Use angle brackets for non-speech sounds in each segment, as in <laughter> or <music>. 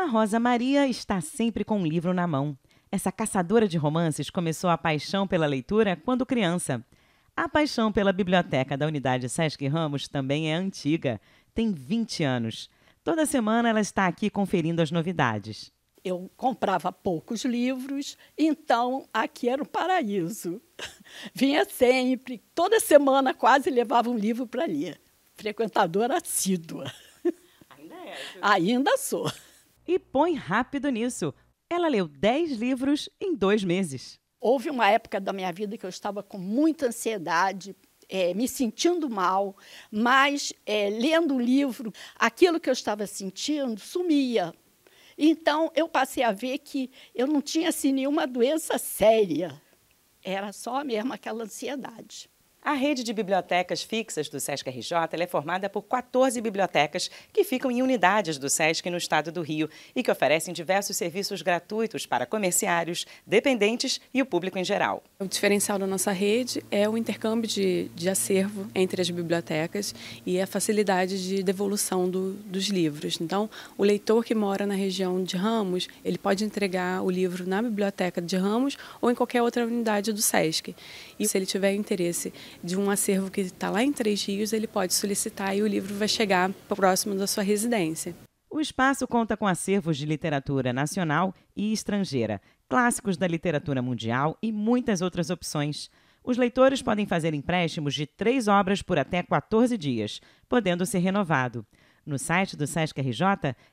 A Rosa Maria está sempre com um livro na mão. Essa caçadora de romances começou a paixão pela leitura quando criança. A paixão pela biblioteca da unidade Sesc Ramos também é antiga, tem 20 anos. Toda semana ela está aqui conferindo as novidades. Eu comprava poucos livros, então aqui era um paraíso. <laughs> Vinha sempre, toda semana quase levava um livro para ler. Frequentadora assídua. Ainda é. <laughs> Ainda sou e põe rápido nisso. Ela leu 10 livros em dois meses. Houve uma época da minha vida que eu estava com muita ansiedade, é, me sentindo mal, mas é, lendo o livro, aquilo que eu estava sentindo sumia. Então eu passei a ver que eu não tinha assim, nenhuma doença séria, era só mesmo aquela ansiedade. A rede de bibliotecas fixas do SESC RJ é formada por 14 bibliotecas que ficam em unidades do SESC no estado do Rio e que oferecem diversos serviços gratuitos para comerciários, dependentes e o público em geral. O diferencial da nossa rede é o intercâmbio de, de acervo entre as bibliotecas e a facilidade de devolução do, dos livros. Então, o leitor que mora na região de Ramos, ele pode entregar o livro na biblioteca de Ramos ou em qualquer outra unidade do SESC. E se ele tiver interesse de um acervo que está lá em Três Rios, ele pode solicitar e o livro vai chegar próximo da sua residência. O espaço conta com acervos de literatura nacional e estrangeira, clássicos da literatura mundial e muitas outras opções. Os leitores podem fazer empréstimos de três obras por até 14 dias, podendo ser renovado. No site do Sesc RJ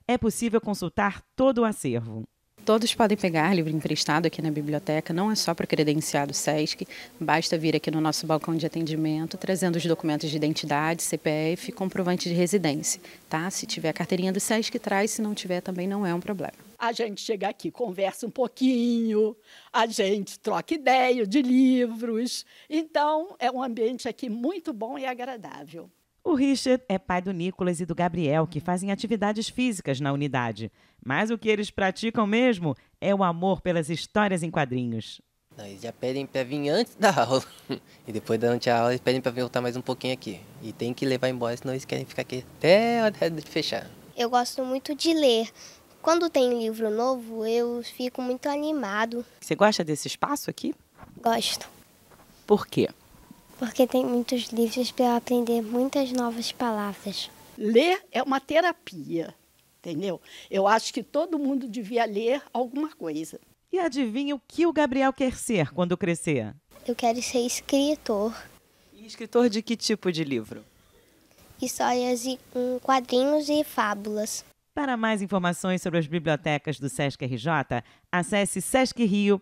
é possível consultar todo o acervo. Todos podem pegar livro emprestado aqui na biblioteca, não é só para credenciado SESC, basta vir aqui no nosso balcão de atendimento, trazendo os documentos de identidade, CPF, comprovante de residência, tá? Se tiver a carteirinha do SESC, traz, se não tiver também não é um problema a gente chega aqui, conversa um pouquinho, a gente troca ideia de livros. Então, é um ambiente aqui muito bom e agradável. O Richard é pai do Nicolas e do Gabriel, que fazem atividades físicas na unidade. Mas o que eles praticam mesmo é o amor pelas histórias em quadrinhos. Eles já pedem para vir antes da aula. <laughs> E depois, durante a aula, eles pedem para voltar mais um pouquinho aqui. E tem que levar embora, senão eles querem ficar aqui até a hora de fechar. Eu gosto muito de ler. Quando tem livro novo, eu fico muito animado. Você gosta desse espaço aqui? Gosto. Por quê? porque tem muitos livros para eu aprender muitas novas palavras. Ler é uma terapia, entendeu? Eu acho que todo mundo devia ler alguma coisa. E adivinha o que o Gabriel quer ser quando crescer? Eu quero ser escritor. E escritor de que tipo de livro? Histórias e um, quadrinhos e fábulas. Para mais informações sobre as bibliotecas do Sesc RJ, acesse sescrio.org.br.